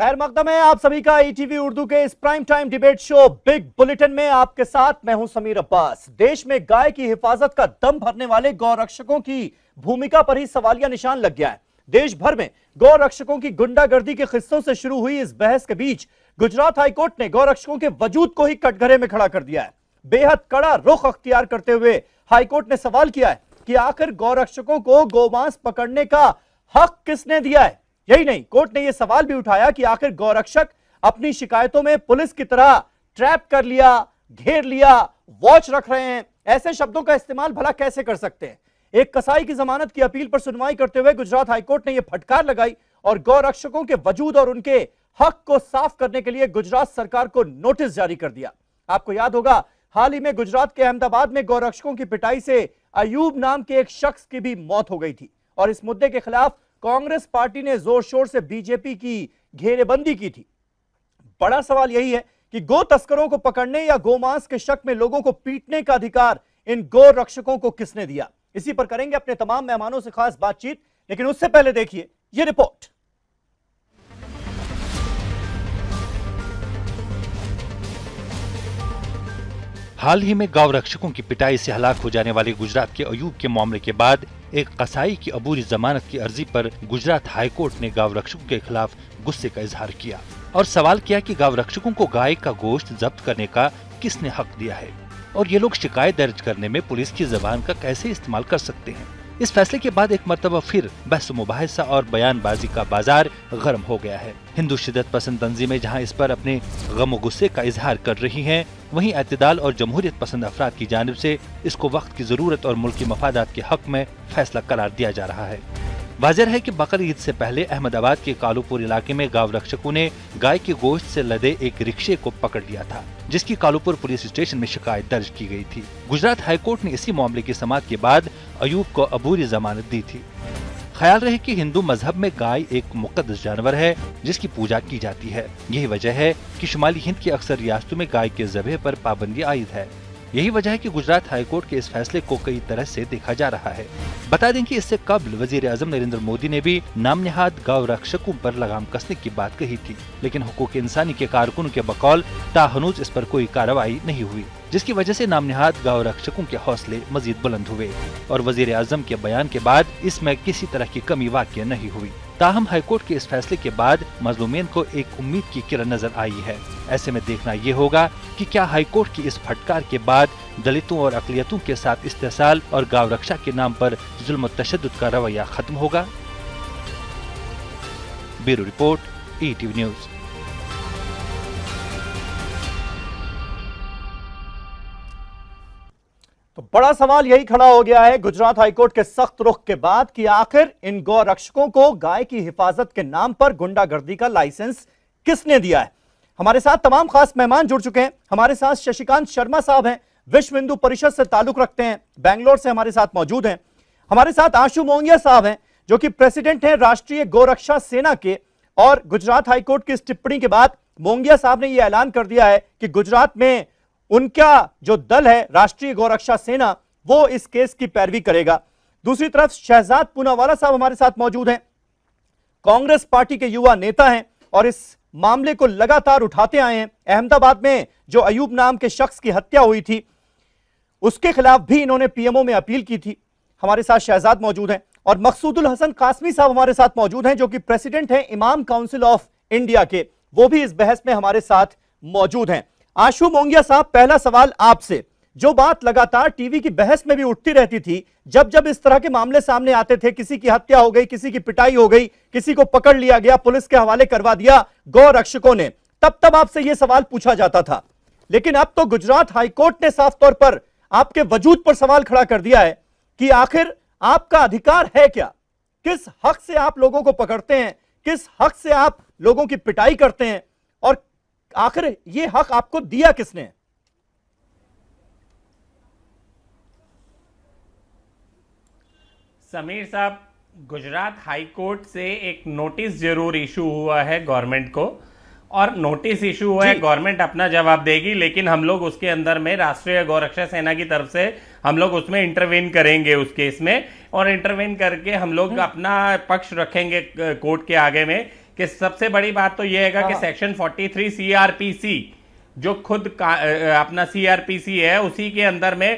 खैर मकदम है आप सभी का ईटीवी e उर्दू के इस prime time debate show big bulletin में आपके साथ मैं हूं समीर अब्बास देश में गाय की हिफाजत का दम भरने वाले गौरक्षकों की भूमिका पर ही सवालिया निशान लग गया है देश भर में गौरक्षकों की गुंडागर्दी के खिस्सों से शुरू हुई इस बहस के बीच गुजरात हाईकोर्ट ने गौरक्षकों के वजूद को ही कटघरे में खड़ा कर दिया है बेहद कड़ा रुख अख्तियार करते हुए हाईकोर्ट ने सवाल किया है कि आखिर गौरक्षकों को गोमांस पकड़ने का हक किसने दिया है यही नहीं कोर्ट ने यह सवाल भी उठाया कि आखिर गौरक्षक अपनी शिकायतों में पुलिस की तरह ट्रैप कर लिया घेर लिया वॉच रख रहे हैं ऐसे शब्दों का इस्तेमाल भला कैसे कर सकते हैं एक कसाई की जमानत की अपील पर सुनवाई करते हुए गुजरात हाईकोर्ट ने यह फटकार लगाई और गौरक्षकों के वजूद और उनके हक को साफ करने के लिए गुजरात सरकार को नोटिस जारी कर दिया आपको याद होगा हाल ही में गुजरात के अहमदाबाद में गौरक्षकों की पिटाई से अयूब नाम के एक शख्स की भी मौत हो गई थी और इस मुद्दे के खिलाफ कांग्रेस पार्टी ने जोर शोर से बीजेपी की घेरेबंदी की थी बड़ा सवाल यही है कि गो तस्करों को पकड़ने या गोमांस के शक में लोगों को पीटने का अधिकार इन गो रक्षकों को किसने दिया इसी पर करेंगे अपने तमाम मेहमानों से खास बातचीत लेकिन उससे पहले देखिए यह रिपोर्ट हाल ही में गांव रक्षकों की पिटाई से हलाक हो जाने वाले गुजरात के अयूब के मामले के बाद एक कसाई की अबूरी जमानत की अर्जी पर गुजरात हाईकोर्ट ने गाँव रक्षकों के खिलाफ गुस्से का इजहार किया और सवाल किया कि गाँव रक्षकों को गाय का गोश्त जब्त करने का किसने हक दिया है और ये लोग शिकायत दर्ज करने में पुलिस की जबान का कैसे इस्तेमाल कर सकते हैं इस फैसले के बाद एक मरतबा फिर बहस मुबासा और बयानबाजी का बाजार गर्म हो गया है हिंदू शिदत पसंद तंजीमें जहाँ इस पर अपने गम गुस्से का इजहार कर रही है वहीं अतदाल और जमहूरियत पसंद अफराद की जानब ऐसी इसको वक्त की जरूरत और मुल्की मफादात के हक में फैसला करार दिया जा रहा है वाजिर है कि बकर ईद से पहले अहमदाबाद के कालूपुर इलाके में गांव रक्षकों ने गाय के गोश्त से लदे एक रिक्शे को पकड़ लिया था जिसकी कालूपुर पुलिस स्टेशन में शिकायत दर्ज की गई थी गुजरात हाईकोर्ट ने इसी मामले की समाप्त के बाद अयूब को अबूरी जमानत दी थी ख्याल रहे कि हिंदू मजहब में गाय एक मुकदस जानवर है जिसकी पूजा की जाती है यही वजह है कि शुमाली हिंद की अक्सर रियासतों में गाय के जबह पर पाबंदी आयद है यही वजह है कि गुजरात हाईकोर्ट के इस फैसले को कई तरह से देखा जा रहा है बता दें कि इससे कबल वजीर अजम नरेंद्र मोदी ने भी नाम निहाद गाँव रक्षकों आरोप लगाम कसने की बात कही थी लेकिन हकूक इंसानी के कारकुन के बकौल ताहनूज इस पर कोई कार्रवाई नहीं हुई जिसकी वजह से नामनिहाद गाँव रक्षकों के हौसले मजीद बुलंद हुए और वजीर आजम के बयान के बाद इसमें किसी तरह की कमी वाक्य नहीं हुई ताहम हाईकोर्ट के इस फैसले के बाद मजलूमेन को एक उम्मीद की किरण नजर आई है ऐसे में देखना ये होगा कि क्या हाईकोर्ट की इस फटकार के बाद दलितों और अकलियतों के साथ इस्तेसाल और गाँव रक्षा के नाम पर जुल्म तशद का रवैया खत्म होगा bureau report E TV news बड़ा सवाल यही खड़ा हो गया है गुजरात हाईकोर्ट के सख्त रुख के बाद कि आखिर इन गौ रक्षकों को गाय की हिफाजत के नाम पर गुंडागर्दी का लाइसेंस किसने दिया है हमारे साथ तमाम खास मेहमान जुड़ चुके हैं हमारे साथ शशिकांत शर्मा साहब हैं विश्व हिंदू परिषद से ताल्लुक रखते हैं बैंगलोर से हमारे साथ मौजूद हैं हमारे साथ आशु मोंगिया साहब हैं जो कि प्रेसिडेंट हैं राष्ट्रीय गोरक्षा सेना के और गुजरात हाईकोर्ट की इस टिप्पणी के बाद मोंगिया साहब ने यह ऐलान कर दिया है कि गुजरात में उनका जो दल है राष्ट्रीय गौरक्षा सेना वो इस केस की पैरवी करेगा दूसरी तरफ शहजाद पूनावाला साहब हमारे साथ मौजूद हैं कांग्रेस पार्टी के युवा नेता हैं और इस मामले को लगातार उठाते आए हैं अहमदाबाद में जो अयूब नाम के शख्स की हत्या हुई थी उसके खिलाफ भी इन्होंने पीएमओ में अपील की थी हमारे साथ शहजाद मौजूद हैं और मकसूदुल हसन कासमी साहब हमारे साथ मौजूद हैं जो कि प्रेसिडेंट हैं इमाम काउंसिल ऑफ इंडिया के वो भी इस बहस में हमारे साथ मौजूद हैं आशु मोंगिया साहब पहला सवाल आपसे जो बात लगातार टीवी की बहस में भी उठती रहती थी जब जब इस तरह के मामले सामने आते थे किसी की हत्या हो गई किसी की पिटाई हो गई किसी को पकड़ लिया गया पुलिस के हवाले करवा दिया गौ रक्षकों ने तब तब आपसे यह सवाल पूछा जाता था लेकिन अब तो गुजरात हाईकोर्ट ने साफ तौर पर आपके वजूद पर सवाल खड़ा कर दिया है कि आखिर आपका अधिकार है क्या किस हक से आप लोगों को पकड़ते हैं किस हक से आप लोगों की पिटाई करते हैं और आखिर ये हक आपको दिया किसने समीर साहब गुजरात हाई कोर्ट से एक नोटिस जरूर इशू हुआ है गवर्नमेंट को और नोटिस इशू हुआ है गवर्नमेंट अपना जवाब देगी लेकिन हम लोग उसके अंदर में राष्ट्रीय गौरक्षा सेना की तरफ से हम लोग उसमें इंटरवेन करेंगे उस केस में और इंटरवेन करके हम लोग हम्म। अपना पक्ष रखेंगे कोर्ट के आगे में कि सबसे बड़ी बात तो यह है कि सेक्शन 43 सीआरपीसी जो खुद अपना सीआरपीसी है उसी के अंदर में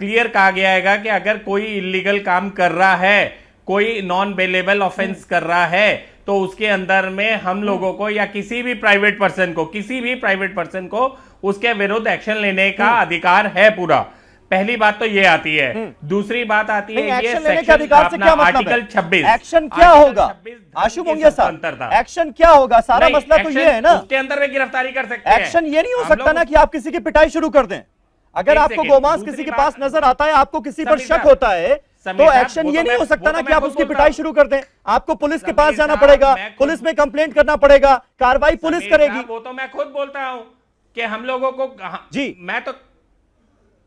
क्लियर कहा गया है कि अगर कोई इलीगल काम कर रहा है कोई नॉन बेलेबल ऑफेंस कर रहा है तो उसके अंदर में हम हम्म। लोगों को या किसी भी प्राइवेट पर्सन को किसी भी प्राइवेट पर्सन को उसके विरुद्ध एक्शन लेने का हम्म। अधिकार है पूरा पहली बात तो ये आती है हम्म। दूसरी बात आती है ये लेने के अधिकार से क्या मतलब आर्टिकल छब्बीस एक्शन क्या होगा आशु मुंगिया साहब एक्शन क्या होगा सारा मसला तो ये है ना उसके अंदर में गिरफ्तारी कर सकते हैं एक्शन ये नहीं हो सकता ना कि आप किसी की पिटाई शुरू कर दें अगर आपको गोमांस किसी के पास नजर आता है आपको किसी पर शक होता है तो एक्शन ये तो नहीं हो सकता तो ना कि आप उसकी पिटाई शुरू कर दें आपको पुलिस के पास जाना पड़ेगा पुलिस में कंप्लेंट करना पड़ेगा कार्रवाई पुलिस करेगी वो तो मैं खुद बोलता हूँ कि हम लोगों को हाँ, जी मैं तो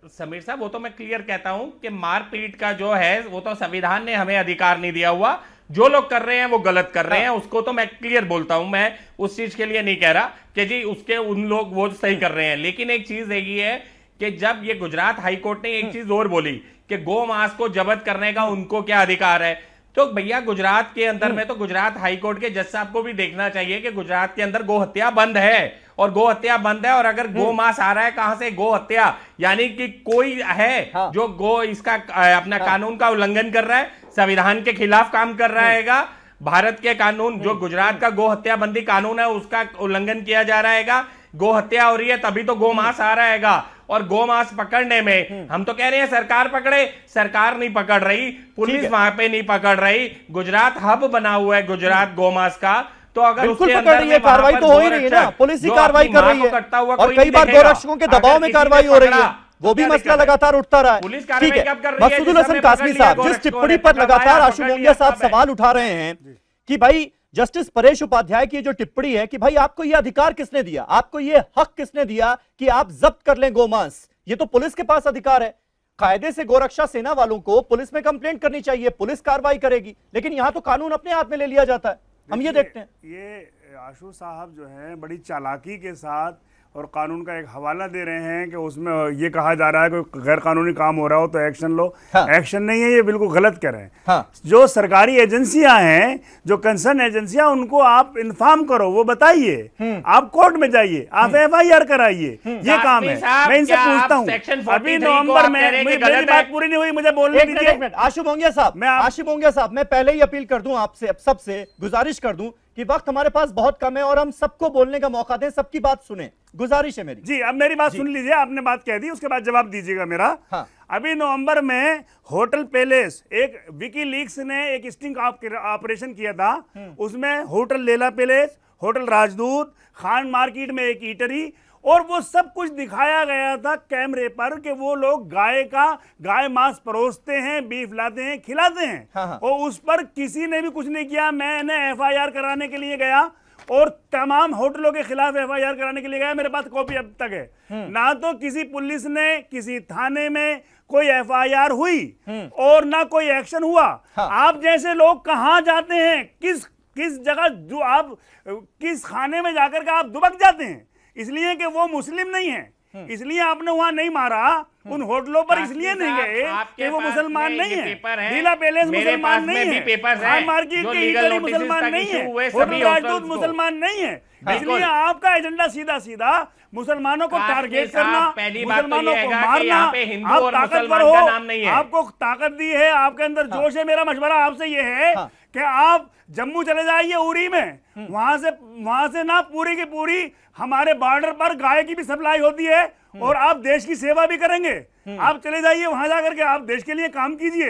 समीर साहब वो तो मैं क्लियर कहता हूं कि मारपीट का जो है वो तो संविधान ने हमें अधिकार नहीं दिया हुआ जो लोग कर रहे हैं वो गलत कर रहे हैं हाँ। उसको तो मैं क्लियर बोलता हूं मैं उस चीज के लिए नहीं कह रहा कि जी उसके उन लोग वो सही कर रहे हैं लेकिन एक चीज यही है कि जब ये गुजरात हाईकोर्ट ने एक हाँ। चीज और बोली कि गो मास को जबत करने का उनको क्या अधिकार है तो भैया गुजरात के अंदर हाँ। में तो गुजरात हाईकोर्ट के जज साहब को भी देखना चाहिए कि गुजरात के अंदर गोहत्या बंद है और गो हत्या बंद है और अगर गो हम्म। मास आ रहा है कहां से गो हत्या यानी कि कोई है हाँ। जो गो इसका अपना हाँ। कानून का उल्लंघन कर रहा है संविधान के खिलाफ काम कर रहा हम्म। है भारत के कानून जो हम्म। गुजरात का गो हत्याबंदी कानून है उसका उल्लंघन किया जा रहा है गो हत्या हो रही है तभी तो गो मास आ रहा है और गोमांस पकड़ने में हम तो कह रहे हैं सरकार पकड़े सरकार नहीं पकड़ रही पुलिस वहां पे नहीं पकड़ रही गुजरात हब बना हुआ है गुजरात गोमांस का तो अगर बिल्कुल पकड़ रही है कार्रवाई तो हो ही रही है ना पुलिस ही कार्रवाई कर रही है और कई बार गोरक्षकों के दबाव में कार्रवाई हो रही है तो वो भी मसला लगातार उठता रहा है ठीक है मसूदुल हसन कासमी साहब जिस टिप्पणी पर लगातार आशु मोमिया साहब सवाल उठा रहे हैं कि भाई जस्टिस परेश उपाध्याय की जो टिप्पणी है कि भाई आपको यह अधिकार किसने दिया आपको यह हक किसने दिया कि आप जब्त कर लें गोमांस ये तो पुलिस के पास अधिकार है कायदे से गोरक्षा सेना वालों को पुलिस में कंप्लेंट करनी चाहिए पुलिस कार्रवाई करेगी लेकिन यहां तो कानून अपने हाथ में ले लिया जाता है हम ये देखते हैं ये आशू साहब जो हैं बड़ी चालाकी के साथ और कानून का एक हवाला दे रहे हैं कि उसमें ये कहा जा रहा है कोई गैर कानूनी काम हो रहा हो तो एक्शन लो हाँ। एक्शन नहीं है ये बिल्कुल गलत कह रहे हैं हाँ। जो सरकारी एजेंसियां हैं जो कंसर्न एजेंसियां उनको आप इन्फॉर्म करो वो बताइए हम्म। आप कोर्ट में जाइए आप एफ आई आर कराइए हम्म। ये काम है मैं इनसे पूछता हूँ अभी नवम्बर में बात पूरी नहीं हुई मुझे बोलने दीजिए आशिफ साहब मैं आशु होंगिया साहब मैं पहले ही अपील कर दूँ आपसे सबसे गुजारिश कर दूँ कि वक्त हमारे पास बहुत कम है और हम सबको बोलने का मौका दें सबकी बात सुने गुजारिश है मेरी जी अब मेरी बात सुन लीजिए आपने बात कह दी उसके बाद जवाब दीजिएगा मेरा हाँ अभी नवंबर में होटल पैलेस एक विकी लीक्स ने एक स्टिंग ऑपरेशन किया था हम्म। उसमें होटल लेला पैलेस होटल राजदूत खान मार्केट में एक ईटरी और वो सब कुछ दिखाया गया था कैमरे पर कि वो लोग गाय का गाय मांस परोसते हैं बीफ लाते हैं खिलाते हैं हाँ।, हाँ। और उस पर किसी ने भी कुछ नहीं किया मैंने एफआईआर कराने के लिए गया और तमाम होटलों के खिलाफ एफ आई आर कराने के लिए गया मेरे पास कॉपी अब तक है हम्म। ना तो किसी पुलिस ने किसी थाने में कोई एफ आई आर हुई हम्म। और ना कोई एक्शन हुआ हाँ। आप जैसे लोग कहाँ जाते हैं किस किस जगह जो आप किस खाने में जाकर के आप दुबक जाते हैं इसलिए कि वो मुस्लिम नहीं है हम्म। इसलिए आपने वहां नहीं मारा हम्म। उन होटलों पर इसलिए नहीं गए कि वो मुसलमान नहीं है जिला पैलेस मुसलमान नहीं है हाई मार्केट के इटली मुसलमान नहीं है होटल राजदूत मुसलमान नहीं है इसलिए आपका एजेंडा सीधा सीधा मुसलमानों को टारगेट करना तो मुसलमानों को मारना आप ताकतवर हो आपको ताकत दी है आपके अंदर हाँ। जोश है मेरा मशवरा आपसे ये है हाँ। कि आप जम्मू चले जाइए उरी में हम्म। वहां से वहां से ना पूरी की पूरी हमारे बॉर्डर पर गाय की भी सप्लाई होती है हम्म। और आप देश की सेवा भी करेंगे हम्म। आप चले जाइए वहां जाकर के आप देश के लिए काम कीजिए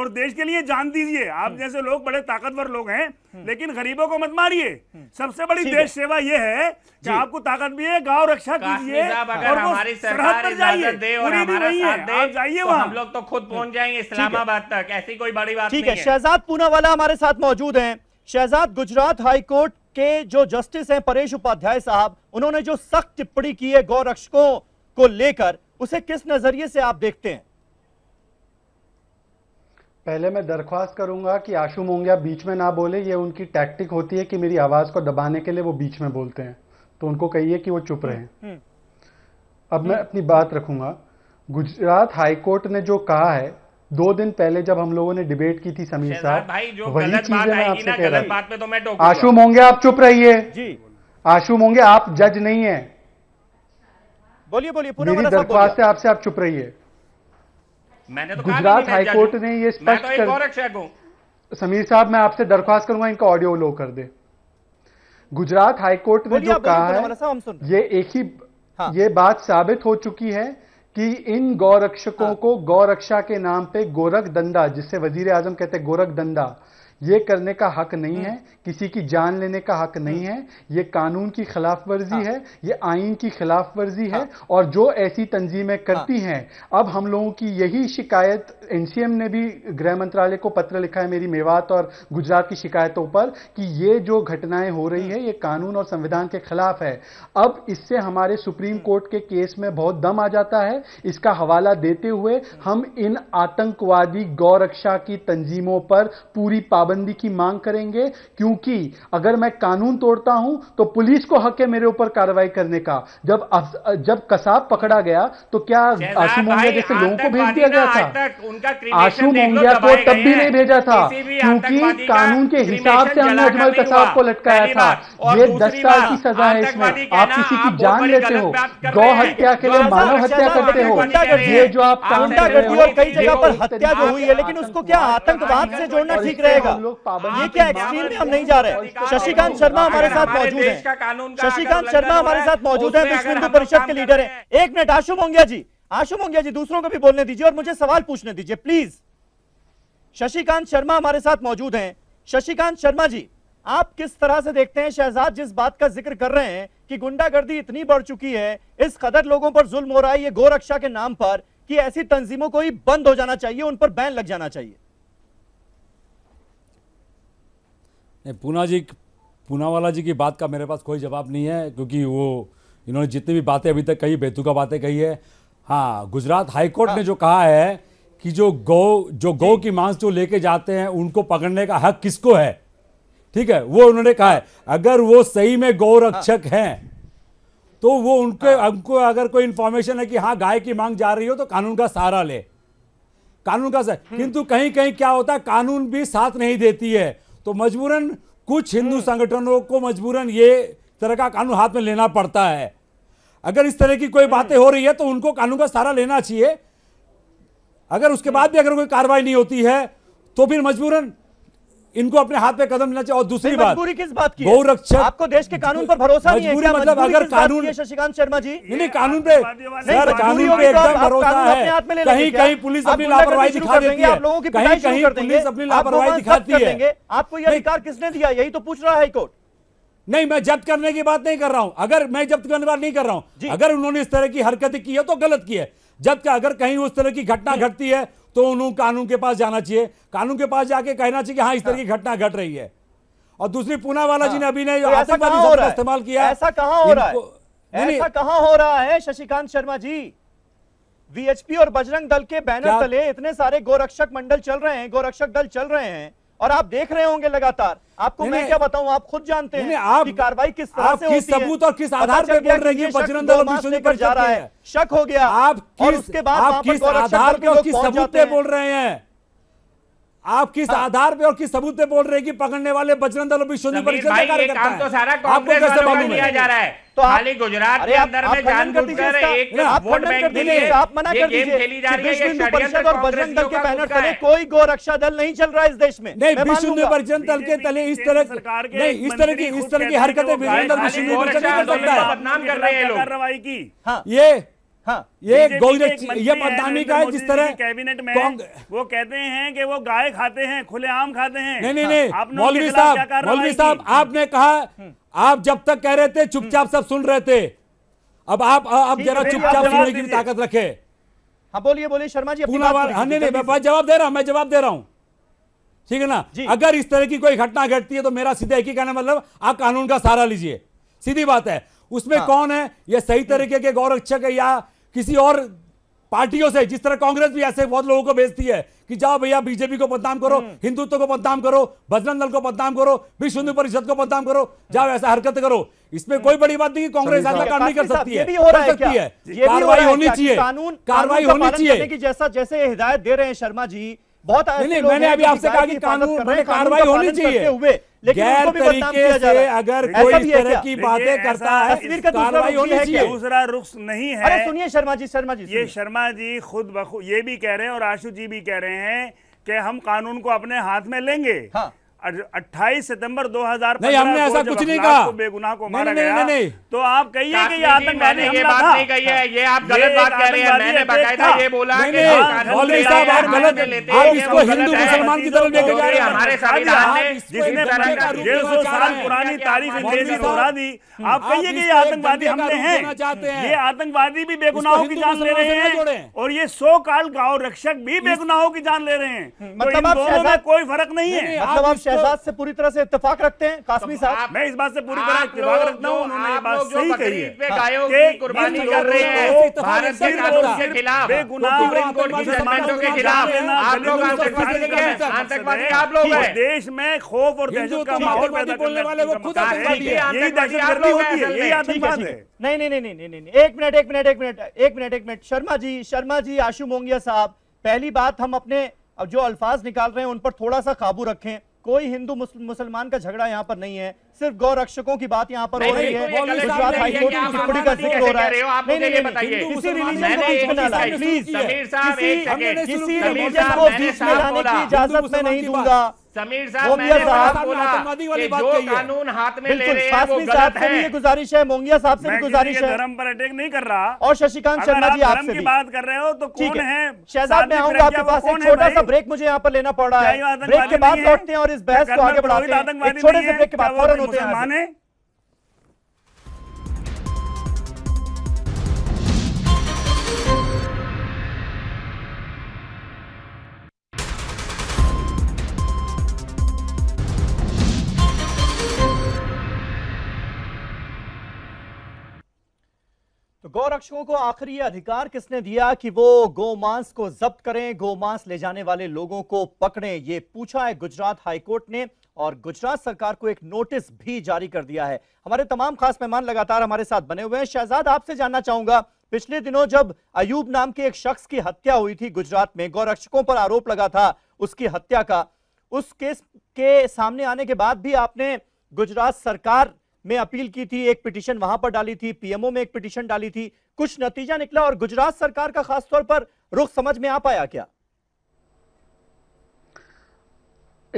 और देश के लिए जान दीजिए आप जैसे लोग बड़े ताकतवर लोग हैं लेकिन गरीबों को मत मारिए सबसे बड़ी देश सेवा ये है कि आपको ताकत भी है गांव रक्षा कीजिए और जाइए तो वहाँ हम लोग तो खुद पहुंच जाएंगे इस्लामाबाद तक ऐसी कोई बड़ी बात ठीक है शहजाद पूना वाला हमारे साथ मौजूद है शहजाद गुजरात हाईकोर्ट के जो जस्टिस हैं परेश उपाध्याय साहब उन्होंने जो सख्त टिप्पणी की है गौरक्षकों को लेकर उसे किस नजरिए से आप देखते हैं पहले मैं दरख्वास्त करूंगा कि आशु मोंगिया बीच में ना बोले ये उनकी टैक्टिक होती है कि मेरी आवाज को दबाने के लिए वो बीच में बोलते हैं तो उनको कहिए कि वो चुप रहे हम्म। अब मैं अपनी बात रखूंगा गुजरात हाईकोर्ट ने जो कहा है दो दिन पहले जब हम लोगों ने डिबेट की थी समीर साहब वही चीजें मैं आपसे कह रहा हूँ तो आशुम होंगे आप चुप रहिए आशुम होंगे आप जज नहीं है बोलिए बोलिए मेरी दरख्वास्त है आपसे आप चुप रहिए मैंने तो गुजरात हाईकोर्ट ने ये तो स्पष्ट कर समीर साहब मैं आपसे दरख्वास्त करूंगा इनका ऑडियो लो कर दे गुजरात हाईकोर्ट ने जो कहा है ये एक ही हाँ। ये बात साबित हो चुकी है कि इन गौरक्षकों हाँ। को गौरक्षा के नाम पे गोरख दंदा जिसे वजीर आजम कहते हैं गोरख दंदा ये करने का हक नहीं हम्म। है किसी की जान लेने का हक नहीं हम्म। है ये कानून की खिलाफ वर्जी हाँ। है ये आइन की खिलाफ वर्जी हाँ। है और जो ऐसी तंजीमें हाँ। करती हाँ। हैं अब हम लोगों की यही शिकायत एनसीएम ने भी गृह मंत्रालय को पत्र लिखा है मेरी मेवात और गुजरात की शिकायतों पर कि ये जो घटनाएं हो रही हाँ। है ये कानून और संविधान के खिलाफ है अब इससे हमारे सुप्रीम कोर्ट के केस में बहुत दम आ जाता है इसका हवाला देते हुए हाँ। हम इन आतंकवादी गौरक्षा की तंजीमों पर पूरी पाबंदी पाबंदी की मांग करेंगे क्योंकि अगर मैं कानून तोड़ता हूं तो पुलिस को हक है मेरे ऊपर कार्रवाई करने का जब जब कसाब पकड़ा गया तो क्या आशु मोंगिया जैसे लोगों को भेज दिया गया था आशु मोंगिया को तो तब भी नहीं भेजा था क्योंकि कानून के हिसाब से हमने अजमल कसाब को लटकाया था ये दस साल की सजा है इसमें आप किसी की जान लेते हो गौ हत्या के लिए मानव हत्या करते हो ये जो आप गुंडागर्दी और कई जगह पर हत्या जो हुई है लेकिन उसको क्या आतंकवाद से जोड़ना ठीक रहेगा ये क्या एक्सट्रीम में हम नहीं जा रहे शशिकांत शर्मा हमारे साथ मौजूद है शशिकांत शर्मा हमारे साथ मौजूद है विश्व हिंदू परिषद के लीडर है एक मिनट आशु मोंगिया जी आशु मोंगिया जी दूसरों को भी बोलने दीजिए और मुझे सवाल पूछने दीजिए प्लीज शशिकांत शर्मा हमारे साथ मौजूद हैं शशिकांत शर्मा जी आप किस तरह से देखते हैं शहजाद जिस बात का जिक्र कर रहे हैं कि गुंडागर्दी इतनी बढ़ चुकी है इस कदर लोगों पर जुल्म हो रहा है ये गोरक्षा के नाम पर कि ऐसी तंजीमों को ही बंद हो जाना चाहिए उन पर बैन लग जाना चाहिए पूना जी पूनावाला जी की बात का मेरे पास कोई जवाब नहीं है क्योंकि वो इन्होंने जितनी भी बातें अभी तक कही बेतुका बातें कही है हाँ गुजरात हाईकोर्ट हाँ। ने जो कहा है कि जो गौ जो गौ की मांस जो लेके जाते हैं उनको पकड़ने का हक किसको है ठीक है वो उन्होंने कहा है अगर वो सही में गौ हाँ। रक्षक हाँ। हैं तो वो उनके हाँ। उनको अगर कोई इंफॉर्मेशन है कि हाँ गाय की मांग जा रही हो तो कानून का सहारा ले कानून का सहारा हम्म। किंतु कहीं कहीं क्या होता है कानून भी साथ नहीं देती है तो मजबूरन कुछ हिंदू हम्म। संगठनों को मजबूरन ये तरह का कानून हाथ में लेना पड़ता है अगर इस तरह की कोई हम्म। बातें हो रही है तो उनको कानून का सहारा लेना चाहिए अगर उसके बाद भी अगर कोई कार्रवाई नहीं होती है तो फिर मजबूरन इनको अपने हाथ पे कदम लेना चाहिए और दूसरी बात मजबूरी किस बात की रक्षा आपको देश के कानून पर भरोसा नहीं है क्या मतलब अगर कानून शशिकांत शर्मा जी नहीं नहीं कानून पे सर कानून पे एकदम भरोसा है कहीं कहीं पुलिस अपनी लापरवाही दिखा देती है कहीं कहीं पुलिस अपनी लापरवाही दिखाती है आपको यह अधिकार किसने दिया यही तो पूछ रहा है हाईकोर्ट नहीं मैं जब्त करने की बात नहीं कर रहा हूं अगर मैं जब्त करने की बात नहीं कर रहा हूं अगर उन्होंने इस तरह की हरकतें की है तो गलत की है जब अगर कहीं उस तरह की घटना घटती है तो उन्होंने कानून के पास जाना चाहिए कानून के पास जाके कहना चाहिए कि हाँ इस तरह की हाँ। घटना घट रही है और दूसरी पूनावाला जी ने हाँ। अभी ने तो इस्तेमाल किया ऐसा कहा हो रहा है ऐसा हो रहा है शशिकांत शर्मा जी वीएचपी और बजरंग दल के बैनर तले इतने सारे गोरक्षक मंडल चल रहे हैं गोरक्षक दल चल रहे हैं और आप देख रहे होंगे लगातार आपको मैं क्या बताऊं आप खुद जानते हैं आप कि कार्रवाई किस तरह से होती सबूत और किस आधार पर बोल रही है बजरंग दल पर जा रहा है शक हो गया आप किस उसके बाद आप किस आधार पर किस सबूत बोल रहे हैं आप किस हाँ। आधार पे और किस सबूत पे बोल रहे हैं कि पकड़ने वाले बजरंग दल विश्व परिषद का कार्य तो है तो सारा कांग्रेस वालों का लिया जा रहा है तो खाली गुजरात के अंदर में जानबूझकर एक तो वोट बैंक के लिए आप मना कर दीजिए खेली जा रही है परिषद और बजरंग दल के बैनर तले कोई गो रक्षा दल नहीं चल रहा है इस देश में नहीं विश्व परिषद दल के तले इस तरह नहीं इस तरह की इस तरह की हरकतें विश्व परिषद कर सकता है बदनाम कर रहे हैं लोग कार्रवाई की ये हाँ, ये ये बदनामी का है जिस तरह कैबिनेट में वो कहते हैं कि वो गाय खाते हैं खुले आम खाते हैं नहीं नहीं हाँ, नहीं मौलवी साहब मौलवी साहब आपने कहा हम्म। आप जब तक कह रहे थे चुपचाप हम्म। सब सुन रहे थे अब आप अब जरा चुपचाप सुनने की ताकत रखे हाँ बोलिए बोलिए शर्मा जी पूरा बात हाँ, नहीं नहीं मैं जवाब दे रहा हूँ मैं जवाब दे रहा हूँ ठीक है ना अगर इस तरह की कोई घटना घटती है तो मेरा सीधा एक ही कहना मतलब आप कानून का सहारा लीजिए सीधी बात है उसमें हाँ। कौन है ये सही हम्म। तरीके के गौरक्षक है या किसी और पार्टियों से जिस तरह कांग्रेस भी ऐसे बहुत लोगों को भेजती है कि जाओ भैया बीजेपी को बदनाम करो हम्म। हिंदुत्व को बदनाम करो बजरंग दल को बदनाम करो विश्व हिंदू परिषद को बदनाम करो जाओ ऐसा हरकत करो इसमें कोई बड़ी बात नहीं कांग्रेस ऐसा काम नहीं कर सकती है सकती है कार्रवाई होनी चाहिए कानून कार्रवाई होनी चाहिए जैसा जैसे हिदायत दे रहे हैं शर्मा जी बहुत नहीं मैंने अभी आपसे कहा कि कानून कार्रवाई होनी चाहिए लेकिन गैर तरीके से अगर कोई इस तरह की बातें करता है तस्वीर का दूसरा रुख है क्या दूसरा रुख नहीं है अरे सुनिए शर्मा जी शर्मा जी ये शर्मा जी खुद बखुद ये भी कह रहे हैं और आशु जी भी कह रहे हैं कि हम कानून को अपने हाथ में लेंगे हाँ 28 सितंबर 2015 नहीं हमने ऐसा कुछ नहीं कहा को बेगुनाह को मारा नहीं, गया नहीं, नहीं, तो आप कहिए कि ये आतंकवादी ये बात नहीं कही है ये आप गलत बात कह रहे हैं मैंने बकायदा ये बोला कि मौलवी साहब आप गलत आप इसको हिंदू मुसलमान की तरफ लेके जा रहे हैं हमारे संविधान ने जिसने डेढ़ सौ साल पुरानी तारीख अंग्रेजी दोहरा दी आप कहिए कि ये आतंकवादी हमने हैं ये आतंकवादी भी बेगुनाहों की जान ले रहे हैं और ये सौ काल गांव रक्षक भी बेगुनाहों की जान ले रहे हैं मतलब इन कोई फर्क नहीं है मतलब आप शहजाद से पूरी तरह से इतफाक रखते हैं कासमी तो साहब मैं इस बात से पूरी तरह इतफाक रखता हूँ उन्होंने ये बात सही कही है गायों की कुर्बानी कर रहे हैं भारत सरकार के खिलाफ तो सुप्रीम कोर्ट की जजमेंटों के खिलाफ आप लोग आतंकवादी हैं आतंकवादी आप लोग हैं देश में खौफ और दहशत का तो माहौल पैदा करने वाले वो खुद आतंकवादी हैं यही दहशतगर्दी होती है यही आतंकवाद है नहीं नहीं नहीं नहीं नहीं एक मिनट एक मिनट एक मिनट एक मिनट एक मिनट शर्मा जी शर्मा जी आशु मोंगिया साहब पहली बात हम अपने जो अल्फाज निकाल रहे हैं उन पर थोड़ा सा काबू रखें कोई हिंदू मुसलमान का झगड़ा यहाँ पर नहीं है सिर्फ गौरक्षकों की बात यहाँ पर हो रही है गुजरात हाईकोर्ट की टिप्पणी का जिक्र हो रहा है नहीं नहीं किसी रिलीजन को बीच में प्लीज किसी रिलीजन को बीच में लाने की इजाजत मैं नहीं दूंगा समीर साहब मैंने बोला हाथ में ले रहे हैं वो गलत है ये गुजारिश है मोंगिया साहब से भी गुजारिश है धर्म पर अटैक नहीं कर रहा और शशिकांत शर्मा जी आपसे भी बात कर रहे हो तो कौन है शहजाद मैं आऊंगा आपके पास एक छोटा सा ब्रेक मुझे यहाँ पर लेना पड़ रहा है ब्रेक के बाद लौटते हैं और इस बहस को आगे बढ़ाते हैं छोटे से ब्रेक के बाद फौरन हैं माने तो गौरक्षकों को आखिरी अधिकार किसने दिया कि वो गोमांस को जब्त करें गोमांस ले जाने वाले लोगों को पकड़ें ये पूछा है गुजरात हाईकोर्ट ने और गुजरात सरकार को एक नोटिस भी जारी कर दिया है हमारे तमाम खास मेहमान लगातार हमारे साथ बने हुए हैं शहजाद आपसे जानना चाहूंगा पिछले दिनों जब अयूब नाम के एक शख्स की हत्या हुई थी गुजरात में गौरक्षकों पर आरोप लगा था उसकी हत्या का उस केस के सामने आने के बाद भी आपने गुजरात सरकार में अपील की थी एक पिटीशन वहां पर डाली थी पीएमओ में एक पिटीशन डाली थी कुछ नतीजा निकला और गुजरात सरकार का खासतौर पर रुख समझ में आ पाया क्या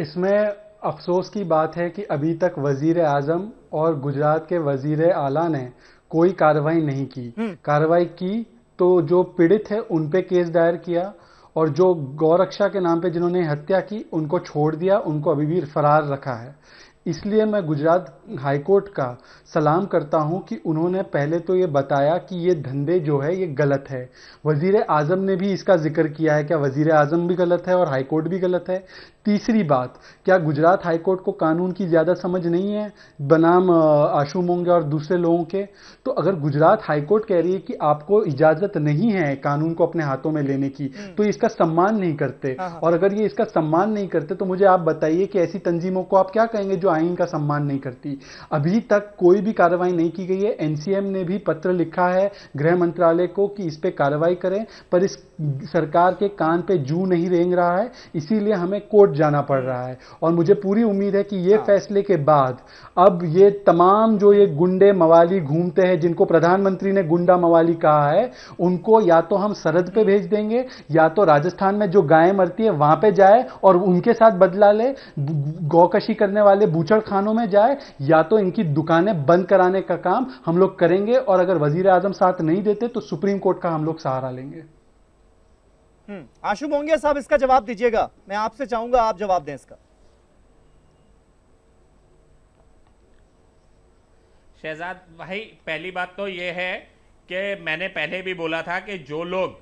इसमें अफसोस की बात है कि अभी तक वजीर आजम और गुजरात के वजीर आला ने कोई कार्रवाई नहीं की हम्म। कार्रवाई की तो जो पीड़ित है उन पे केस दायर किया और जो गौरक्षा के नाम पे जिन्होंने हत्या की उनको छोड़ दिया उनको अभी भी फरार रखा है इसलिए मैं गुजरात हाईकोर्ट का सलाम करता हूं कि उन्होंने पहले तो ये बताया कि ये धंधे जो है ये गलत है वजीर आजम ने भी इसका जिक्र किया है क्या वजीर आजम भी गलत है और हाईकोर्ट भी गलत है तीसरी बात क्या गुजरात हाईकोर्ट को कानून की ज़्यादा समझ नहीं है बनाम आशु मोंगे और दूसरे लोगों के तो अगर गुजरात हाईकोर्ट कह रही है कि आपको इजाज़त नहीं है कानून को अपने हाथों में लेने की हम्म। तो इसका सम्मान नहीं करते हाँ, हाँ। और अगर ये इसका सम्मान नहीं करते तो मुझे आप बताइए कि ऐसी तंजीमों को आप क्या कहेंगे जो आइन का सम्मान नहीं करती अभी तक कोई भी कार्रवाई नहीं की गई है एनसीएम ने भी पत्र लिखा है गृह मंत्रालय को कि इस पर कार्रवाई करें पर इस सरकार के कान पे जू नहीं रेंग रहा है इसीलिए हमें कोर्ट कोर्ट जाना पड़ रहा है और मुझे पूरी उम्मीद है कि ये हाँ। फैसले के बाद अब ये तमाम जो ये गुंडे मवाली घूमते हैं जिनको प्रधानमंत्री ने गुंडा मवाली कहा है उनको या तो हम सरहद पे भेज देंगे या तो राजस्थान में जो गायें मरती है वहां पे जाए और उनके साथ बदला ले गौकशी करने वाले बूचड़ खानों में जाए या तो इनकी दुकानें बंद कराने का काम हम लोग करेंगे और अगर वजीर आजम साथ नहीं देते तो सुप्रीम कोर्ट का हम लोग सहारा लेंगे हम्म। आशु मोंगिया साहब इसका जवाब दीजिएगा मैं आपसे चाहूंगा आप जवाब दें इसका शहजाद भाई पहली बात तो यह है कि मैंने पहले भी बोला था कि जो लोग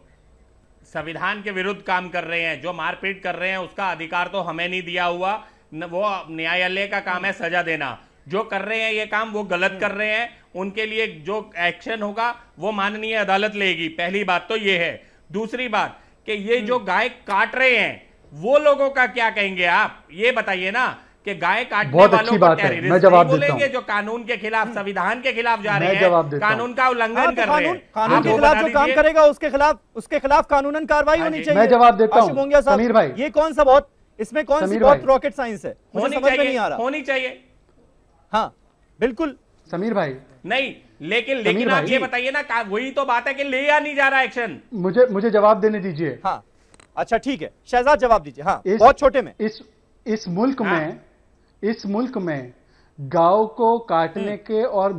संविधान के विरुद्ध काम कर रहे हैं जो मारपीट कर रहे हैं उसका अधिकार तो हमें नहीं दिया हुआ न, वो न्यायालय का काम है सजा देना जो कर रहे हैं ये काम वो गलत कर रहे हैं उनके लिए जो एक्शन होगा वो माननीय अदालत लेगी पहली बात तो ये है दूसरी बात कि ये जो हम्म। गाय काट रहे हैं वो लोगों का क्या कहेंगे आप ये बताइए ना कि गाय काटने वालों जवाब देता बोलेंगे जो कानून के खिलाफ संविधान के खिलाफ जा रहे हैं कानून का उल्लंघन हाँ, तो कर रहे हैं कानून के खिलाफ जो काम करेगा उसके खिलाफ उसके खिलाफ कानूनन कार्रवाई हाँ होनी चाहिए मैं जवाब देता हूँ समीर भाई ये कौन सा बहुत इसमें कौन सी बहुत रॉकेट साइंस है होनी चाहिए होनी चाहिए हाँ बिल्कुल समीर भाई नहीं लेकिन लेकिन आप ये बताइए ना वही तो बात है कि या नहीं जा रहा एक्शन मुझे मुझे जवाब देने दीजिए हाँ अच्छा ठीक है शहजाद जवाब दीजिए हाँ इस, बहुत छोटे में इस इस मुल्क हाँ? में इस मुल्क में गांव को काटने हम्म। के और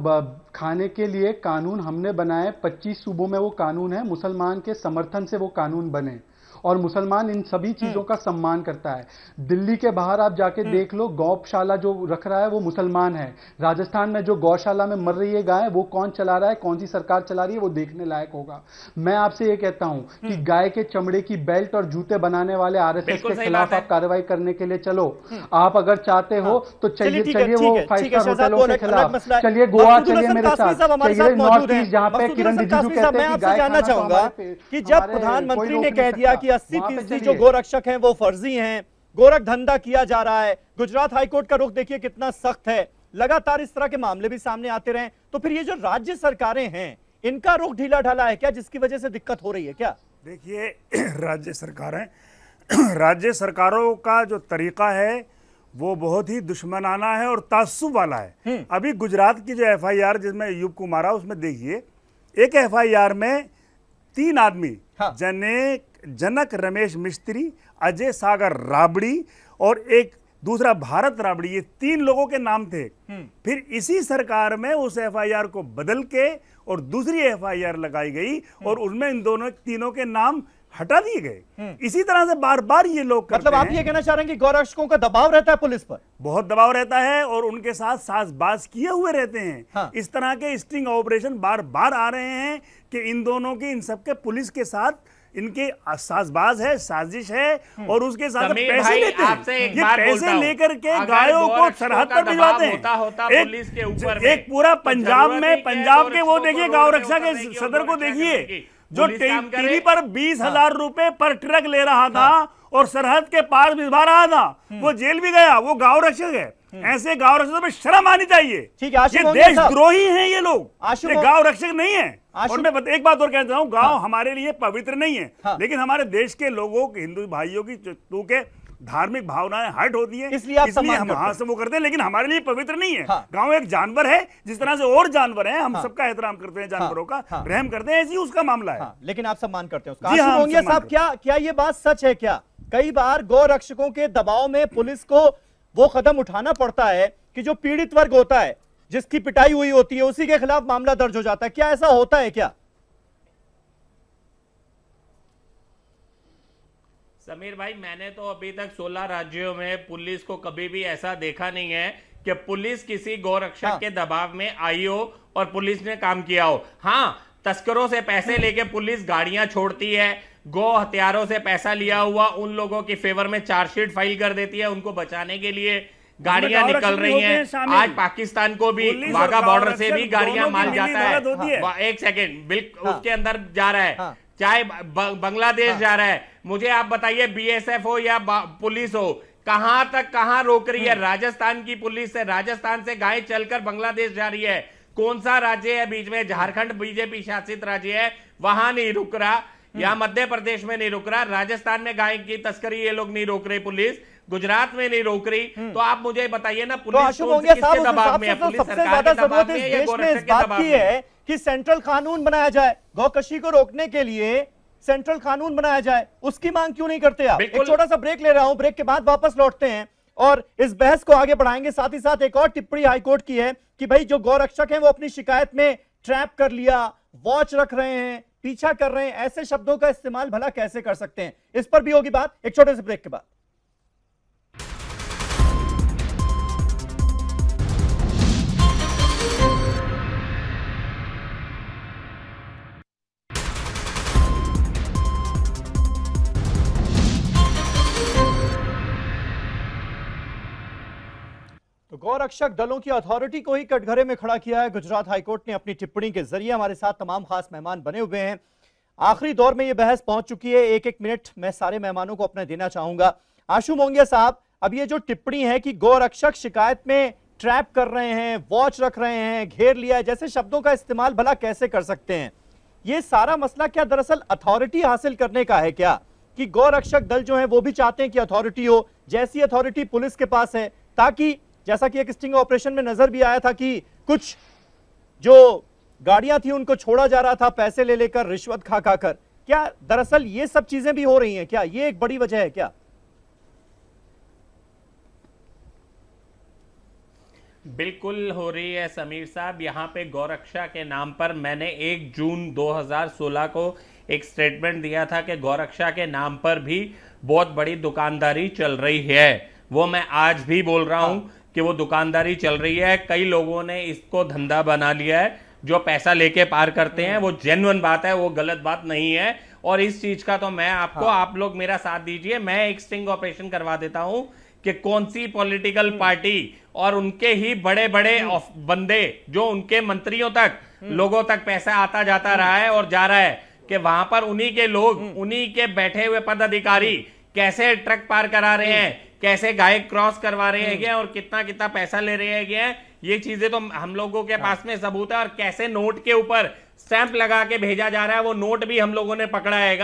खाने के लिए कानून हमने बनाए 25 सूबों में वो कानून है मुसलमान के समर्थन से वो कानून बने और मुसलमान इन सभी चीज़ों का सम्मान करता है दिल्ली के बाहर आप जाके हम्म। देख लो गौशाला जो रख रहा है वो मुसलमान है राजस्थान में जो गौशाला में मर रही है गाय वो कौन चला रहा है कौन सी सरकार चला रही है वो देखने लायक होगा मैं आपसे ये कहता हूँ कि हम्म। गाय के चमड़े की बेल्ट और जूते बनाने वाले आरएसएस के खिलाफ आप कार्रवाई करने के लिए चलो हम्म। आप अगर चाहते हो हाँ। तो चलिए चलिए वो फाइव स्टार होटलों के खिलाफ चलिए गोवा चलिए मेरे साथ चलिए नॉर्थ ईस्ट जहाँ पे किरण रिजिजू कहते हैं तो कि जब प्रधानमंत्री ने कह दिया कि कि अस्सी फीसदी जो गोरक्षक हैं वो फर्जी हैं गोरख धंधा किया जा रहा है गुजरात हाईकोर्ट का रुख देखिए कितना सख्त है लगातार इस तरह के मामले भी सामने आते रहे तो फिर ये जो राज्य सरकारें हैं इनका रुख ढीला ढाला है क्या जिसकी वजह से दिक्कत हो रही है क्या देखिए राज्य सरकारें राज्य सरकारों का जो तरीका है वो बहुत ही दुश्मनाना है और तासुब वाला है हम्म। अभी गुजरात की जो एफआईआर जिसमें युव कुमार उसमें देखिए एक एफ में तीन आदमी हाँ। जने जनक रमेश मिस्त्री अजय सागर राबड़ी और एक दूसरा भारत राबड़ी ये तीन लोगों के नाम थे हम्म। फिर इसी सरकार में उस एफआईआर को बदल के और दूसरी एफआईआर लगाई गई और हम्म। उसमें इन दोनों तीनों के नाम हटा दिए गए हम्म। इसी तरह से बार बार ये लोग मतलब आप ये कहना चाह रहे हैं कि गौरक्षकों का दबाव रहता है पुलिस पर बहुत दबाव रहता है और उनके साथ साजबाज किए हुए रहते हैं हाँ। इस तरह के स्टिंग ऑपरेशन बार बार आ रहे हैं कि इन दोनों की इन सबके पुलिस के साथ इनके साजबाज है साजिश है और उसके साथ पैसे लेते हैं ये पैसे लेकर के गायों को सरहद पर भिजवाते हैं एक, एक पूरा तो पंजाब में पंजाब के वो देखिए गांव रक्षा के सदर को देखिए जो टीवी पर बीस हाँ। हजार रूपए पर ट्रक ले रहा था हाँ। और सरहद के पास भिजवा रहा था हम्म। वो जेल भी गया वो गांव रक्षक है हम्म। ऐसे गांव रक्षकों में शर्म आनी चाहिए ठीक है ये देशद्रोही हैं ये लोग ये गांव रक्षक नहीं है और मैं एक बात और कहता हूँ गांव हाँ। हमारे लिए पवित्र नहीं है हाँ। लेकिन हमारे देश के लोगों के हिंदू भाइयों की के धार्मिक भावनाएं हर्ट होती है इसलिए, आप इसलिए हम हाँ से वो करते हैं लेकिन हमारे लिए पवित्र नहीं है हाँ। गांव एक जानवर है जिस तरह से और जानवर है हम हाँ। सबका एहतराम करते हैं हाँ। जानवरों का हाँ। रहम करते हैं ऐसी उसका मामला है हाँ। लेकिन आप सम्मान करते हैं उसका हाँ, क्या क्या ये बात सच है क्या कई बार गौ रक्षकों के दबाव में पुलिस को वो कदम उठाना पड़ता है कि जो पीड़ित वर्ग होता है जिसकी पिटाई हुई होती है उसी के खिलाफ मामला दर्ज हो जाता है क्या ऐसा होता है क्या समीर भाई मैंने तो अभी तक 16 राज्यों में पुलिस को कभी भी ऐसा देखा नहीं है कि पुलिस किसी गौरक्षक हाँ। के दबाव में आई हो और पुलिस ने काम किया हो हाँ तस्करों से पैसे हम्म। लेके पुलिस गाड़ियां छोड़ती है गो हथियारों से पैसा लिया हुआ उन लोगों की फेवर में चार्जशीट फाइल कर देती है उनको बचाने के लिए गाड़ियां निकल रही हैं आज पाकिस्तान को भी वाघा बॉर्डर से भी गाड़ियां माल जाता है हाँ, एक सेकेंड बिल्कुल हाँ। उसके अंदर जा रहा है हाँ। चाहे बांग्लादेश जा रहा है मुझे आप बताइए बीएसएफ हो या पुलिस हो कहां तक कहां रोक रही है हम्म। राजस्थान की पुलिस से राजस्थान से गाय चलकर बांग्लादेश जा रही है कौन सा राज्य है बीच में झारखंड बीजेपी शासित राज्य है वहां नहीं रुक रहा हम्म। यहाँ मध्य प्रदेश में नहीं रोक रहा राजस्थान में गाय की तस्करी ये लोग नहीं रोक रहे पुलिस गुजरात में नहीं रोक रही हम्म। तो आप मुझे बताइए ना तो पुलिस तो किसके दबाव में है पुलिस सरकार के दबाव में या के दबाव में है कि सेंट्रल कानून बनाया जाए गौकशी को रोकने के लिए सेंट्रल कानून बनाया जाए उसकी मांग क्यों नहीं करते आप एक छोटा सा ब्रेक ले रहा हूं ब्रेक के बाद वापस लौटते हैं और इस बहस को आगे बढ़ाएंगे साथ ही साथ एक और टिप्पणी हाईकोर्ट की है कि भाई जो गौरक्षक हैं वो अपनी शिकायत में ट्रैप कर लिया वॉच रख रहे हैं पीछा कर रहे हैं ऐसे शब्दों का इस्तेमाल भला कैसे कर सकते हैं इस पर भी होगी बात एक छोटे से ब्रेक के बाद तो गौरक्षक दलों की अथॉरिटी को ही कटघरे में खड़ा किया है गुजरात हाईकोर्ट ने अपनी टिप्पणी के जरिए हमारे साथ तमाम खास मेहमान बने हुए हैं आखिरी दौर में यह बहस पहुंच चुकी है एक एक मिनट मैं सारे मेहमानों को अपना देना चाहूंगा आशु मोंगिया साहब अब ये जो टिप्पणी है कि गौरक्षक शिकायत में ट्रैप कर रहे हैं वॉच रख रहे हैं घेर लिया है जैसे शब्दों का इस्तेमाल भला कैसे कर सकते हैं ये सारा मसला क्या दरअसल अथॉरिटी हासिल करने का है क्या कि गौरक्षक दल जो है वो भी चाहते हैं कि अथॉरिटी हो जैसी अथॉरिटी पुलिस के पास है ताकि जैसा कि एक स्टिंग ऑपरेशन में नजर भी आया था कि कुछ जो गाड़ियां थी उनको छोड़ा जा रहा था पैसे ले लेकर रिश्वत खा खा कर क्या दरअसल ये सब चीजें भी हो रही हैं क्या ये एक बड़ी वजह है क्या बिल्कुल हो रही है समीर साहब यहाँ पे गौरक्षा के नाम पर मैंने एक जून 2016 को एक स्टेटमेंट दिया था कि गौरक्षा के नाम पर भी बहुत बड़ी दुकानदारी चल रही है वो मैं आज भी बोल रहा हूँ कि वो दुकानदारी चल रही है कई लोगों ने इसको धंधा बना लिया है जो पैसा लेके पार करते हैं वो जेनुअन बात है वो गलत बात नहीं है और इस चीज का तो मैं आपको हाँ। आप लोग मेरा साथ दीजिए मैं एक स्टिंग ऑपरेशन करवा देता हूं कि कौन सी पॉलिटिकल पार्टी हम्म। और उनके ही बड़े बड़े हम्म। बंदे जो उनके मंत्रियों तक हम्म। लोगों तक पैसा आता जाता रहा है और जा रहा है कि वहां पर उन्हीं के लोग उन्हीं के बैठे हुए पदाधिकारी कैसे ट्रक पार करा रहे हैं कैसे गाय क्रॉस करवा रहे हैं हम्म। और कितना कितना पैसा ले रहे हैं ये चीजें तो हम लोगों के हाँ। पास में सबूत है और कैसे नोट के ऊपर स्टैंप लगा के भेजा जा रहा है वो नोट भी हम लोगों ने पकड़ा है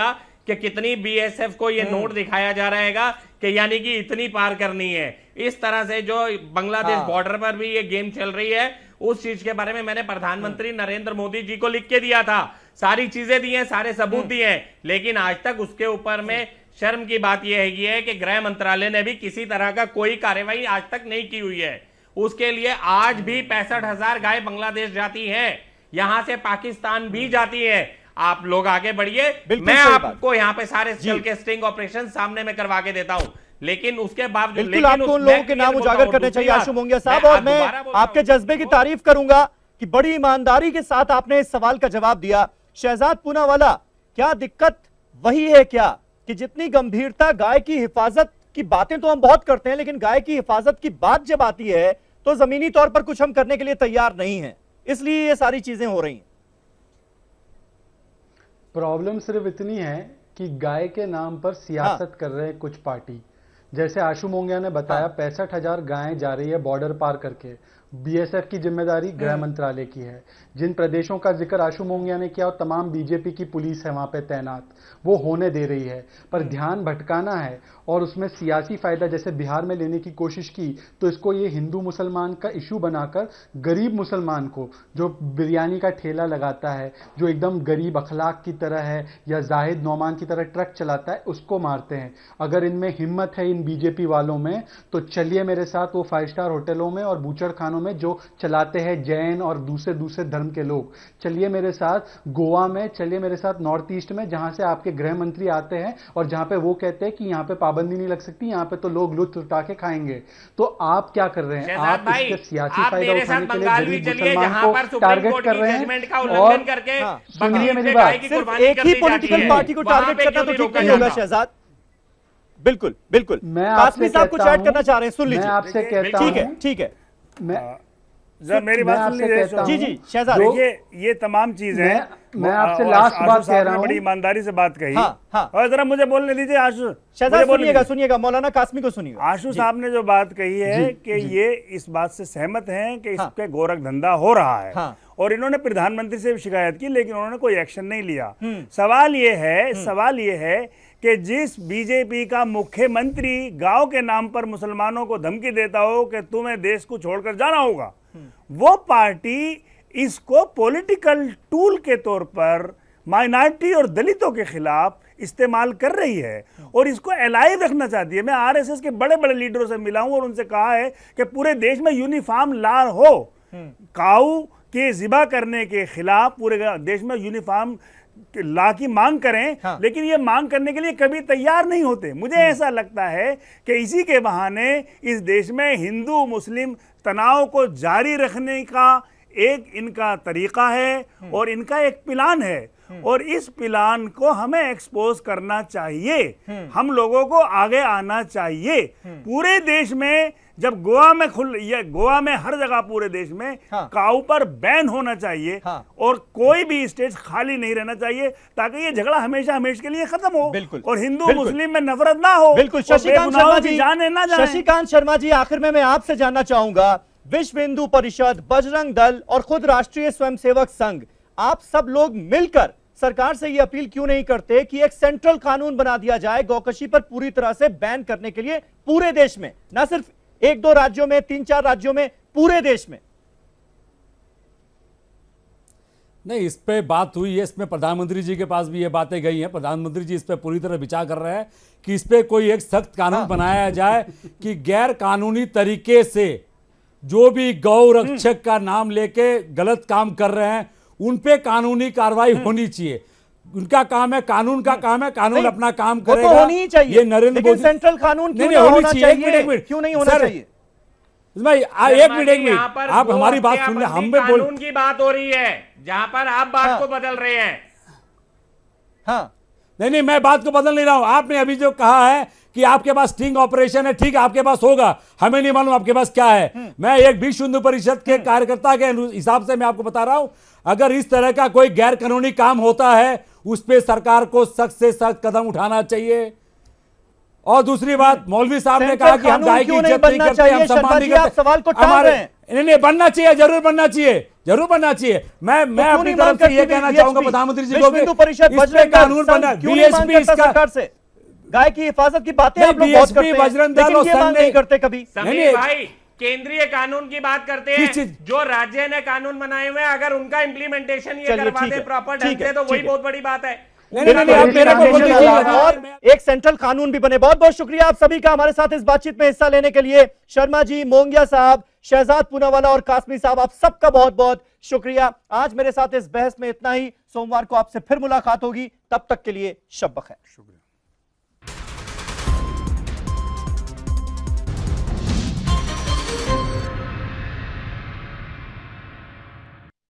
कि कितनी बीएसएफ को ये हम्म। नोट दिखाया जा रहा है कि यानी कि इतनी पार करनी है इस तरह से जो बांग्लादेश बॉर्डर हाँ। पर भी ये गेम चल रही है उस चीज के बारे में मैंने प्रधानमंत्री हम्म। नरेंद्र मोदी जी को लिख के दिया था सारी चीजें दी हैं सारे सबूत दिए हैं लेकिन आज तक उसके ऊपर में शर्म की बात यह है कि गृह मंत्रालय ने भी किसी तरह का कोई कार्यवाही आज तक नहीं की हुई है उसके लिए आज भी पैंसठ हजार गाय बांग्लादेश जाती है यहां से पाकिस्तान भी जाती है आप लोग आगे बढ़िए मैं आपको यहाँ पे सारे स्किल के स्टिंग ऑपरेशन सामने में करवा के देता हूँ लेकिन उसके बावजूद बिल्कुल आपको उन लोगों के नाम उजागर करने चाहिए आशु मोंगिया साहब और मैं आपके जज्बे की तारीफ करूंगा कि बड़ी ईमानदारी के साथ आपने इस सवाल का जवाब दिया शहजाद पूनावाला क्या दिक्कत वही है क्या कि जितनी गंभीरता गाय की हिफाजत की बातें तो हम बहुत करते हैं लेकिन गाय की हिफाजत की बात जब आती है तो जमीनी तौर पर कुछ हम करने के लिए तैयार नहीं है इसलिए ये सारी चीजें हो रही हैं प्रॉब्लम सिर्फ इतनी है कि गाय के नाम पर हाँ। सियासत हाँ। कर रहे हैं कुछ पार्टी जैसे आशु मोंगिया ने बताया हाँ। पैंसठ हजार गायें जा रही है बॉर्डर पार करके बीएसएफ की जिम्मेदारी गृह हम्म। मंत्रालय की है जिन प्रदेशों का जिक्र आशु मोंगिया ने किया और तमाम बीजेपी की पुलिस है वहां पे तैनात वो होने दे रही है पर हम्म। ध्यान भटकाना है और उसमें सियासी फायदा जैसे बिहार में लेने की कोशिश की तो इसको ये हिंदू मुसलमान का इशू बनाकर गरीब मुसलमान को जो बिरयानी का ठेला लगाता है जो एकदम गरीब अखलाक की तरह है या जाहिद नौमान की तरह ट्रक चलाता है उसको मारते हैं अगर इनमें हिम्मत है इन बीजेपी वालों में तो चलिए मेरे साथ वो फाइव स्टार होटलों में और बूचड़ खानों में में जो चलाते हैं जैन और दूसरे दूसरे धर्म के लोग चलिए मेरे साथ गोवा में चलिए मेरे साथ नॉर्थ ईस्ट में जहां से आपके गृह मंत्री आते हैं और जहां पे वो कहते हैं कि यहाँ पे पाबंदी नहीं लग सकती यहाँ पे तो लोग लुत्फ उठा के खाएंगे तो आप क्या कर रहे हैं आप इसके सियासी फायदा उठाने के लिए मुसलमान को टारगेट कर रहे हैं और हाँ, सुनिए मेरी बात एक ही पॉलिटिकल पार्टी को टारगेट करना तो ठीक नहीं होगा शहजाद बिल्कुल बिल्कुल मैं आपसे कुछ ऐड करना चाह रहे हैं सुन लीजिए आपसे कहता ठीक है ठीक है मैं हाँ। जरा मेरी बात सुन लीजिए जी जी शहजाद ये तमाम चीज मैं, मैं आपसे लास्ट बात कह रहा बड़ी ईमानदारी से बात कही हाँ, हाँ। और जरा मुझे बोलने दीजिए आशु सुनिएगा सुनिएगा मौलाना कासमी को सुनिए आशु साहब ने जो बात कही है कि ये इस बात से सहमत हैं कि हाँ। इसके गोरख धंधा हो रहा है हाँ। और इन्होंने प्रधानमंत्री से भी शिकायत की लेकिन उन्होंने कोई एक्शन नहीं लिया हम्म। सवाल ये है हम्म। सवाल ये है कि जिस बीजेपी का मुख्यमंत्री गांव के नाम पर मुसलमानों को धमकी देता हो कि तुम्हें देश को छोड़कर जाना होगा हम्म। वो पार्टी इसको पॉलिटिकल टूल के तौर पर माइनॉरिटी और दलितों के खिलाफ इस्तेमाल कर रही है हम्म। और इसको एलाइव रखना चाहती है मैं आरएसएस के बड़े बड़े लीडरों से मिला हूं और उनसे कहा है कि पूरे देश में यूनिफॉर्म ला हो हम्म। काऊ के ज़िबा करने के खिलाफ पूरे देश में यूनिफॉर्म ला की मांग करें हाँ। लेकिन ये मांग करने के लिए कभी तैयार नहीं होते मुझे हम्म। ऐसा लगता है कि इसी के बहाने इस देश में हिंदू मुस्लिम तनाव को जारी रखने का एक इनका तरीका है हम्म। और इनका एक प्लान है हम्म। और इस प्लान को हमें एक्सपोज करना चाहिए हम्म। हम लोगों को आगे आना चाहिए हम्म। पूरे देश में जब गोवा में खुल या गोवा में हर जगह पूरे देश में हाँ। काउ पर बैन होना चाहिए हाँ। और कोई भी स्टेट खाली नहीं रहना चाहिए ताकि ये झगड़ा हमेशा हमेशा के लिए खत्म हो बिल्कुल और हिंदू मुस्लिम में नफरत ना हो बिल्कुल शशिकांत शर्मा जी जाने ना जाने शशिकांत शर्मा जी आखिर में मैं आपसे जानना चाहूंगा विश्व हिंदू परिषद बजरंग दल और खुद राष्ट्रीय स्वयंसेवक संघ आप सब लोग मिलकर सरकार से यह अपील क्यों नहीं करते कि एक सेंट्रल कानून बना दिया जाए गौकशी पर पूरी तरह से बैन करने के लिए पूरे देश में ना सिर्फ एक दो राज्यों में तीन चार राज्यों में पूरे देश में नहीं इस पे बात हुई है इसमें प्रधानमंत्री जी के पास भी ये बातें गई हैं प्रधानमंत्री जी इस पे पूरी तरह विचार कर रहे हैं कि इस पे कोई एक सख्त कानून हाँ। बनाया जाए कि गैर कानूनी तरीके से जो भी गौ रक्षक का नाम लेके गलत काम कर रहे हैं उन पे कानूनी कार्रवाई हम्म। होनी चाहिए उनका काम है कानून का हम्म। काम है कानून अपना काम तो करेगा तो होनी ही चाहिए ये नरेंद्र मोदी सेंट्रल कानून क्यों नहीं, नहीं होनी चाहिए क्यों नहीं होना चाहिए भाई एक मिनट एक मिनट आप हमारी बात सुन रहे हम भी बोल की बात हो रही है जहां पर आप बात हाँ। को बदल रहे हैं हाँ नहीं नहीं मैं बात को बदल नहीं रहा हूं आपने अभी जो कहा है कि आपके पास स्टिंग ऑपरेशन है ठीक आपके पास होगा हमें नहीं मालूम आपके पास क्या है हम्म। मैं एक विश्व हिंदू परिषद के हम्म। कार्यकर्ता के हिसाब से मैं आपको बता रहा हूं अगर इस तरह का कोई गैर कानूनी काम होता है उस पर सरकार को सख्त से सख्त कदम उठाना चाहिए और दूसरी बात हम्म। मौलवी साहब ने कहा कि हम गाय की इज्जत नहीं करते हम सम्मान नहीं करते सवाल को हमारे नहीं नहीं बनना चाहिए जरूर बनना चाहिए जरूर बनना चाहिए मैं तो मैं अपनी तरफ से ये कहना चाहूंगा प्रधानमंत्री जी को हिंदू परिषद कानून बना बीएसपी सरकार से गाय की हिफाजत की बातें आप लोग बहुत करते हैं दल और संघ नहीं करते कभी नहीं भाई केंद्रीय कानून की बात करते हैं जो राज्य ने कानून बनाए हुए हैं अगर उनका इम्प्लीमेंटेशन ये करवा दे प्रॉपर ढंग से तो वही बहुत बड़ी बात है एक सेंट्रल कानून भी बने बहुत बहुत शुक्रिया आप सभी का हमारे साथ इस बातचीत में हिस्सा लेने के लिए शर्मा जी मोंगिया साहब शहजाद पूनावाला और कासमी साहब आप सबका बहुत बहुत शुक्रिया आज मेरे साथ इस बहस में इतना ही सोमवार को आपसे फिर मुलाकात होगी तब तक के लिए शब बखैर शुक्रिया